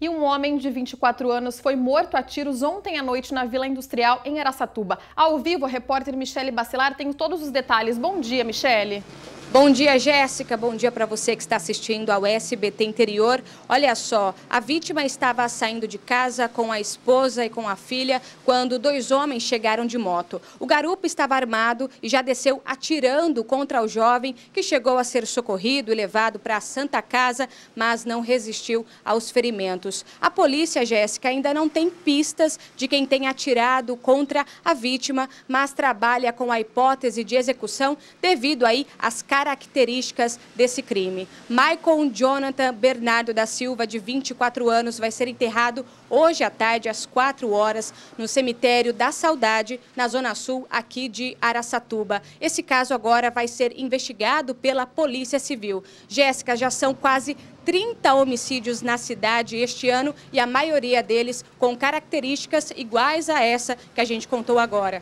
E um homem de 24 anos foi morto a tiros ontem à noite na Vila Industrial, em Araçatuba. Ao vivo, a repórter Michele Bacelar tem todos os detalhes. Bom dia, Michele. Bom dia, Jéssica. Bom dia para você que está assistindo ao SBT Interior. Olha só, a vítima estava saindo de casa com a esposa e com a filha quando dois homens chegaram de moto. O garupa estava armado e já desceu atirando contra o jovem, que chegou a ser socorrido e levado para a Santa Casa, mas não resistiu aos ferimentos. A polícia, Jéssica, ainda não tem pistas de quem tem atirado contra a vítima, mas trabalha com a hipótese de execução devido aí às características características desse crime. Michael Jonathan Bernardo da Silva, de 24 anos, vai ser enterrado hoje à tarde, às 4 horas, no cemitério da Saudade, na Zona Sul, aqui de Araçatuba. Esse caso agora vai ser investigado pela Polícia Civil. Jéssica, já são quase 30 homicídios na cidade este ano e a maioria deles com características iguais a essa que a gente contou agora.